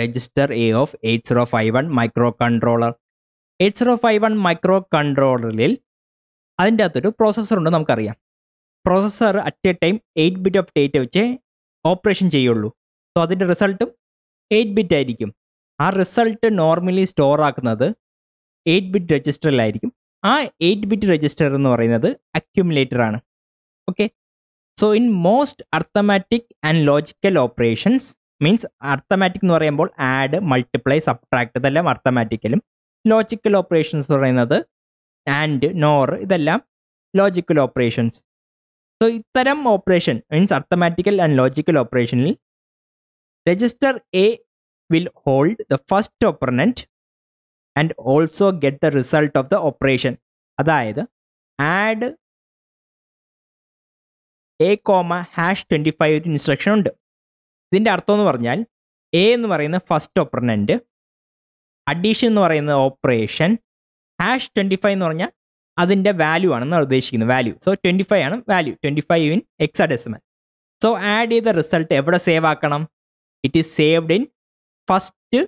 Register a of eight zero five one 8051 controller eight zero five one micro കൺട്രോളറിൽ അതിൻ്റെ അകത്തൊരു processor ഉണ്ട് നമുക്കറിയാം processor at a time eight bit of data വെച്ച് operation ചെയ്യുള്ളൂ so അതിൻ്റെ റിസൾട്ടും എയ്റ്റ് ബിറ്റ് ആയിരിക്കും ആ റിസൾട്ട് നോർമലി സ്റ്റോർ ആക്കുന്നത് എയ്റ്റ് ബിറ്റ് രജിസ്റ്ററിലായിരിക്കും ആ എയ്റ്റ് ബിറ്റ് രജിസ്റ്റർ എന്ന് പറയുന്നത് അക്യുമുലേറ്റർ ആണ് okay so in most arithmetic and logical operations means arithmetic എന്ന് പറയുമ്പോൾ ആഡ് മൾട്ടിപ്ലൈ സബ്ട്രാക്ട് ഇതെല്ലാം അർത്ഥമാറ്റിക്കലും ലോജിക്കൽ ഓപ്പറേഷൻസ് പറയുന്നത് ആൻഡ് നോർ ഇതെല്ലാം ലോജിക്കൽ ഓപ്പറേഷൻസ് സോ ഇത്തരം operation means arithmetical and logical ഓപ്പറേഷനിൽ register a will hold the first operand and also get the result of the operation അതായത് add A comma hash twenty five ഒരു instruction ഉണ്ട് ഇതിൻ്റെ അർത്ഥം എന്ന് പറഞ്ഞാൽ എ എന്ന് പറയുന്ന ഫസ്റ്റ് ഒപ്പറനൻറ്റ് അഡീഷൻ എന്ന് പറയുന്ന ഓപ്പറേഷൻ ഹാഷ് ട്വൻറ്റി ഫൈവ് എന്ന് പറഞ്ഞാൽ അതിൻ്റെ വാല്യൂ ആണെന്ന് ഉദ്ദേശിക്കുന്നത് വാല്യൂ സോ ട്വൻറ്റി ഫൈവ് ആണ് value twenty five in hexadecimal so add ചെയ്ത റിസൾട്ട് എവിടെ സേവ് ആക്കണം it is saved in first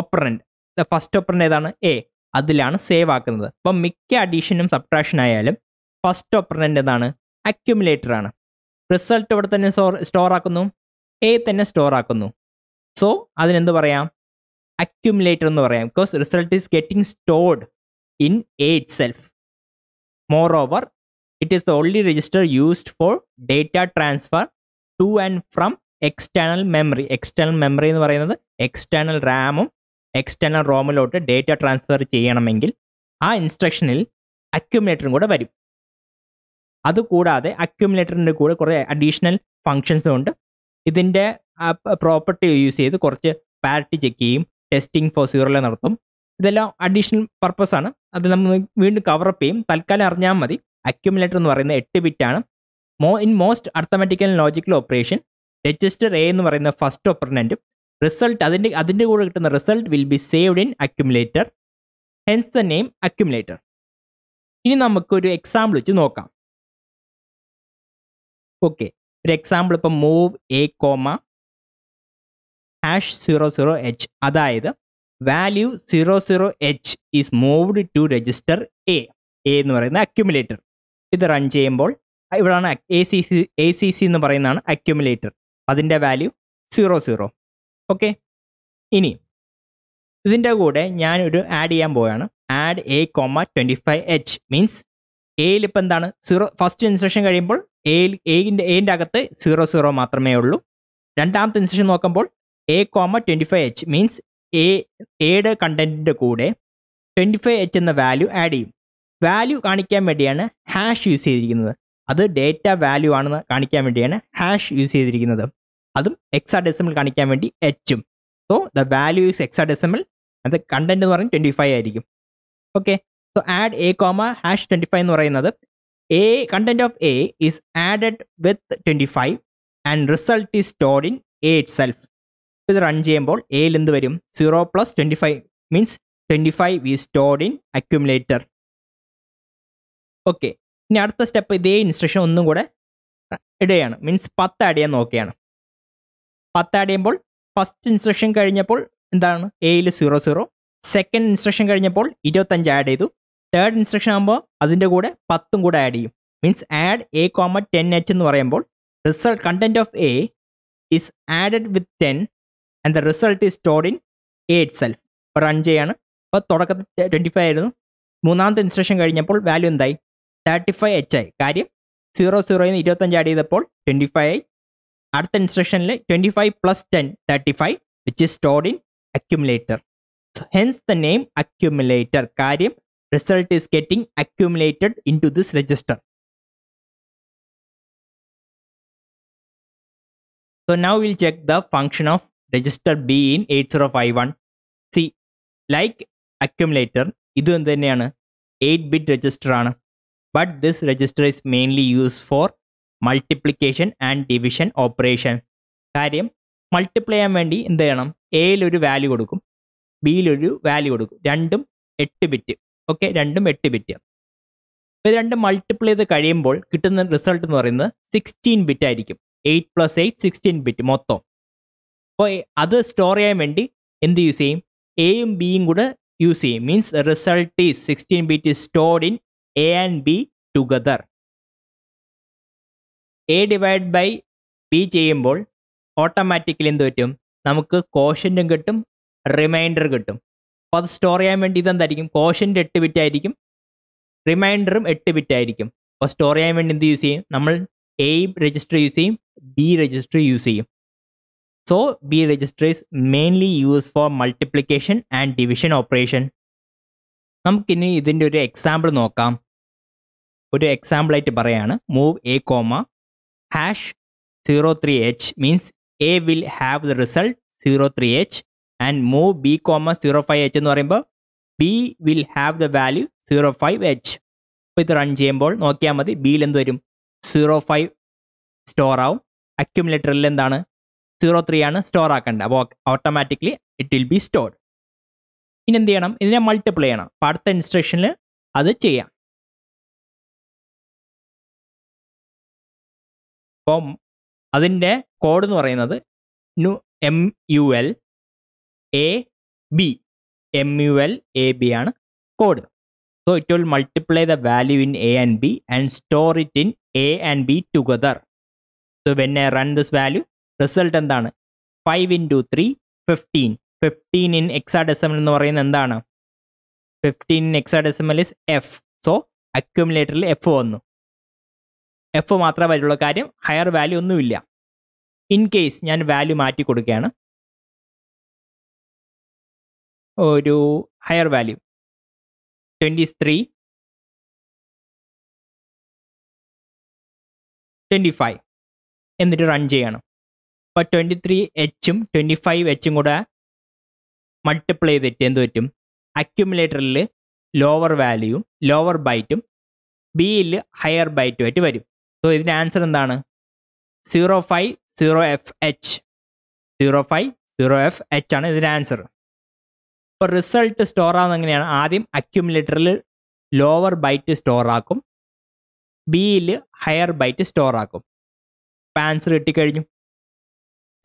operand the first operand ഏതാണ് എ അതിലാണ് സേവ് ആക്കുന്നത് അപ്പം മിക്ക അഡീഷനും സബ്ട്രാക്ഷൻ ആയാലും ഫസ്റ്റ് ഓപ്പറൻ്റ് എന്താണ് അക്യുമുലേറ്റർ ആണ് റിസൾട്ട് ഇവിടെ തന്നെ സ്റ്റോർ ആക്കുന്നു എ തന്നെ സ്റ്റോർ ആക്കുന്നു സോ അതിനെന്ത് പറയാം അക്യുമുലേറ്റർ എന്ന് പറയാം because result is getting stored in A itself moreover it is the only register used for data transfer to and from external memory external memory എന്ന് പറയുന്നത് external റാമും external റോമിലോട്ട് data transfer ചെയ്യണമെങ്കിൽ ആ ഇൻസ്ട്രക്ഷനിൽ അക്യുമുലേറ്ററും കൂടെ വരും അതുകൂടാതെ അക്യുമുലേറ്ററിൻ്റെ കൂടെ കുറേ അഡീഷണൽ ഫങ്ഷൻസും ഉണ്ട് ഇതിൻ്റെ പ്രോപ്പർട്ടി യൂസ് ചെയ്ത് കുറച്ച് പാരിറ്റി ചെക്ക് ചെയ്യും ടെസ്റ്റിംഗ് ഫോർ സീറോയിൽ നടത്തും ഇതെല്ലാം അഡീഷണൽ പർപ്പസ് ആണ് അത് നമ്മൾ വീണ്ടും കവറപ്പ് ചെയ്യും തൽക്കാലം അറിഞ്ഞാൽ മതി അക്യുമുലേറ്റർ എന്ന് പറയുന്നത് എട്ട് ബിറ്റാണ് മോ in most arithmetical logical operation register A എന്ന് പറയുന്ന ഫസ്റ്റ് ഓപ്പറനൻറ്റും റിസൾട്ട് അതിൻ്റെ അതിൻ്റെ കൂടെ കിട്ടുന്ന result will be saved in accumulator hence the name accumulator ഇനി നമുക്കൊരു എക്സാമ്പിൾ വെച്ച് നോക്കാം ഓക്കെ ഒരു എക്സാമ്പിൾ ഇപ്പം move A comma hash zero zero H അതായത് value zero zero H is moved to register A A എന്ന് പറയുന്ന അക്യുമുലേറ്റർ ഇത് റൺ ചെയ്യുമ്പോൾ ഇവിടാണ് A C C A C C എന്ന് പറയുന്നതാണ് അക്യുമുലേറ്റർ അതിൻ്റെ വാല്യൂ സീറോ സീറോ ഓക്കെ ഇനി ഇതിൻ്റെ കൂടെ ഞാനൊരു ആഡ് ചെയ്യാൻ പോവുകയാണ് add A comma twenty five H means എയിൽ ഇപ്പം എന്താണ് സീറോ ഫസ്റ്റ് ഇൻസ്ട്രക്ഷൻ കഴിയുമ്പോൾ എയിൽ എയിൻ്റെ എയിൻ്റെ അകത്ത് സീറോ സീറോ മാത്രമേ ഉള്ളൂ രണ്ടാമത്തെ ഇൻസ്ട്രക്ഷൻ നോക്കുമ്പോൾ A comma twenty five H means A എയുടെ കണ്ടൻറ്റിൻ്റെ കൂടെ ട്വൻറ്റി ഫൈവ് എച്ച് എന്ന വാല്യൂ ആഡ് ചെയ്യും വാല്യൂ കാണിക്കാൻ വേണ്ടിയാണ് ഹാഷ് യൂസ് ചെയ്തിരിക്കുന്നത് അത് ഡേറ്റ വാല്യൂ ആണെന്ന് കാണിക്കാൻ വേണ്ടിയാണ് ഹാഷ് യൂസ് ചെയ്തിരിക്കുന്നത് അതും എക്സാ ഡെസിമൽ കാണിക്കാൻ വേണ്ടി എച്ചും so the value is hexadecimal അത് കണ്ടന്റ് എന്ന് പറഞ്ഞാൽ ട്വൻറ്റി ഫൈവ് ആയിരിക്കും okay so add A comma hash twenty five എന്ന് പറയുന്നത് A content of A is added with 25 and result is stored in A itself ഇത് run ചെയ്യുമ്പോൾ എയിൽ എന്ത് വരും zero plus twenty five means twenty five is stored in accumulator okay ഇനി അടുത്ത step ഇതേ ഇൻസ്ട്രക്ഷൻ ഒന്നും കൂടെ ഇടുകയാണ് മീൻസ് പത്ത് ആഡ് ചെയ്യാൻ നോക്കുകയാണ് പത്ത് ആഡ് ചെയ്യുമ്പോൾ ഫസ്റ്റ് ഇൻസ്ട്രക്ഷൻ കഴിഞ്ഞപ്പോൾ എന്താണ് എയിൽ സീറോ സീറോ സെക്കൻഡ് ഇൻസ്ട്രക്ഷൻ കഴിഞ്ഞപ്പോൾ ഇരുപത്തഞ്ച് ആഡ് ചെയ്തു തേർഡ് ഇൻസ്ട്രക്ഷൻ ആകുമ്പോൾ അതിൻ്റെ കൂടെ പത്തും കൂടെ ആഡ് ചെയ്യും means add A comma ten H എന്ന് പറയുമ്പോൾ result content of A is added with ten and the result is stored in A itself ഇപ്പോൾ റൺ ചെയ്യാണ് അപ്പോൾ തുടക്കത്തിൽ ട്വൻറ്റി ഫൈവ് ആയിരുന്നു മൂന്നാമത്തെ ഇൻസ്ട്രക്ഷൻ കഴിഞ്ഞപ്പോൾ വാല്യൂ എന്തായി തേർട്ടി ഫൈവ് എച്ച് ആയി കാര്യം സീറോ സീറോയിൽ നിന്ന് ഇരുപത്തഞ്ച് ആഡ് ചെയ്തപ്പോൾ ട്വൻറ്റി ഫൈവ് ആയി അടുത്ത ഇൻസ്ട്രക്ഷനിൽ twenty five plus ten thirty five which is stored in accumulator hence the name accumulator കാര്യം result is getting accumulated into this register. So now we'll check the function of register B in 8051. See, like accumulator, ഇത് എന്ത് തന്നെയാണ് eight bit register ആണ് but this register is mainly use for multiplication and division operation കാര്യം multiply ചെയ്യാൻ വേണ്ടി എന്ത് ചെയ്യണം എയിലൊരു value കൊടുക്കും ബിയിലൊരു വാല്യൂ കൊടുക്കും രണ്ടും എട്ട് ബിറ്റ് ഓക്കെ രണ്ടും എട്ട് ബിറ്റ് ഇത് രണ്ടും മൾട്ടിപ്ലൈ ചെയ്ത് കഴിയുമ്പോൾ കിട്ടുന്ന റിസൾട്ട് എന്ന് പറയുന്നത് സിക്സ്റ്റീൻ ബിറ്റ് ആയിരിക്കും eight plus eight sixteen bit മൊത്തം അപ്പോൾ അത് സ്റ്റോർ ചെയ്യാൻ വേണ്ടി എന്ത് യൂസ് ചെയ്യും എയും ബിയും കൂടെ യൂസ് ചെയ്യും means result is sixteen bit is stored in A and B together A divide by B ചെയ്യുമ്പോൾ ഓട്ടോമാറ്റിക്കലി എന്ത് പറ്റും നമുക്ക് കോഷൻറ്റും കിട്ടും റിമൈൻഡർ കിട്ടും അപ്പോൾ അത് സ്റ്റോർ ചെയ്യാൻ വേണ്ടി ഇതെന്തായിരിക്കും കോഷൻ്റെ എട്ട് ബിറ്റ് ആയിരിക്കും റിമൈൻഡറും എട്ട് ബിറ്റ് ആയിരിക്കും അപ്പോൾ സ്റ്റോർ ചെയ്യാൻ വേണ്ടി എന്ത് യൂസ് ചെയ്യും നമ്മൾ എ രജിസ്റ്റർ യൂസ് ചെയ്യും ബി രജിസ്റ്റർ യൂസ് ചെയ്യും so B register is mainly use for multiplication and division operation നമുക്കിനി ഇതിൻ്റെ ഒരു എക്സാമ്പിൾ നോക്കാം ഒരു എക്സാമ്പിളായിട്ട് പറയാണ് move A comma hash zero three H means A will have the result zero three H and move b comma 05h എന്ന് പറയുമ്പോൾ b will have the value 05h അപ്പോൾ ഇത് റൺ ചെയ്യുമ്പോൾ നോക്കിയാൽ മതി ബിയിൽ എന്ത് വരും സീറോ ഫൈവ് സ്റ്റോർ ആവും അക്യുമുലേറ്ററിൽ എന്താണ് സീറോ ത്രീ ആണ് സ്റ്റോർ ആക്കേണ്ട അപ്പോൾ automatically it will be stored ഇനി എന്ത് ചെയ്യണം ഇതിനെ മൾട്ടിപ്ലൈ ചെയ്യണം അപ്പോൾ അടുത്ത ഇൻസ്ട്രക്ഷനിൽ അത് ചെയ്യാം അപ്പം അതിൻ്റെ കോഡ് എന്ന് പറയുന്നത് നു M U L A B M U L A B ആണ് code so it will multiply the value in A and B and store it in A and B together so when I run this value result എന്താണ് five into three fifteen fifteen in hexadecimal എന്ന് പറയുന്നത് എന്താണ് fifteen in hexadecimal is F so അക്യുമുലേറ്ററിൽ F വന്നു F മാത്രമേ വരുള്ളൂ കാര്യം higher value ഒന്നുമില്ല ഇൻ കേസ് ഞാൻ വാല്യൂ മാറ്റി കൊടുക്കുകയാണ് ഒരു higher value twenty three twenty five എന്നിട്ട് റൺ ചെയ്യണം അപ്പോൾ ട്വൻറ്റി ത്രീ എച്ചും ട്വൻറ്റി ഫൈവ് എച്ചും കൂടെ മൾട്ടിപ്ലൈ ചെയ്തിട്ട് എന്ത് പറ്റും അക്യുമുലേറ്ററിൽ ലോവർ വാല്യൂവും ലോവർ ബൈറ്റും ബിയിൽ ഹയർ ബൈറ്റുമായിട്ട് വരും സോ ഇതിൻ്റെ ആൻസർ എന്താണ് zero five zero F H zero five zero F H ആണ് ഇതിൻ്റെ ആൻസർ ഇപ്പോൾ റിസൾട്ട് സ്റ്റോർ ആവുന്ന എങ്ങനെയാണ് ആദ്യം അക്യുമുലേറ്ററിൽ ലോവർ ബൈറ്റ് സ്റ്റോർ ആക്കും ബിയിൽ ഹയർ ബൈറ്റ് സ്റ്റോർ ആക്കും ഇപ്പോൾ ആൻസർ കിട്ടിക്കഴിഞ്ഞു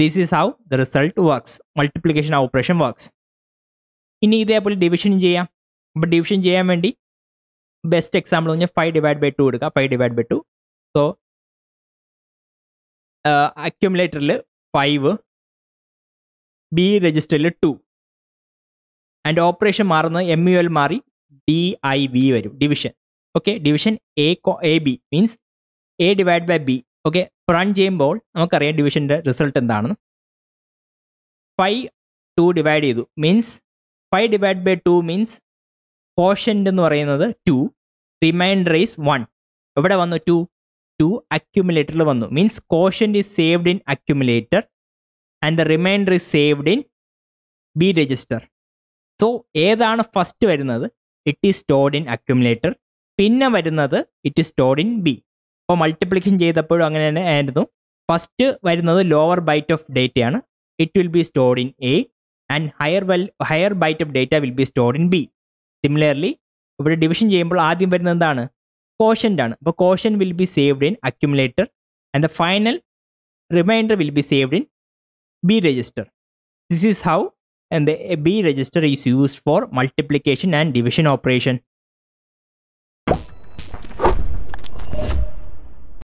this is how the result works multiplication operation works ഇനി ഇതേപോലെ ഡിവിഷൻ ചെയ്യാം അപ്പോൾ ഡിവിഷൻ ചെയ്യാൻ വേണ്ടി ബെസ്റ്റ് എക്സാമ്പിൾ എന്ന് പറഞ്ഞാൽ ഫൈവ് ഡിവൈഡ് ബൈ ടു കൊടുക്കുക five divide by two so അക്യുമുലേറ്ററിൽ ഫൈവ് ബി രജിസ്റ്ററിൽ ടു ആൻഡ് ഓപ്പറേഷൻ മാറുന്നത് എം യു എൽ മാറി ഡി ഐ ബി വരും division okay division A comma A B means A divide by B okay run ചെയ്യുമ്പോൾ നമുക്കറിയാം ഡിവിഷൻ്റെ result എന്താണെന്ന് five two divide ചെയ്തു means five divide by two means quotient എന്ന് പറയുന്നത് to reminder is one എവിടെ വന്നു ടു ടു അക്യുമുലേറ്ററിൽ വന്നു means quotient is saved in accumulator and the remainder is saved in B register so ഏതാണ് first വരുന്നത് it is stored in accumulator പിന്നെ വരുന്നത് it is stored in B അപ്പോൾ multiplication ചെയ്തപ്പോഴും അങ്ങനെ തന്നെ ആയിരുന്നു ഫസ്റ്റ് വരുന്നത് ലോവർ ബൈറ്റ് ഓഫ് ഡേറ്റയാണ് it will be stored in A and higher well higher byte of data will be stored in B similarly ഇവിടെ ഡിവിഷൻ ചെയ്യുമ്പോൾ ആദ്യം വരുന്നത് എന്താണ് കോഷൻ്റാണ് അപ്പോൾ quotient will be saved in accumulator and the final remainder will be saved in B register this is how and the B register is used for multiplication and division operation.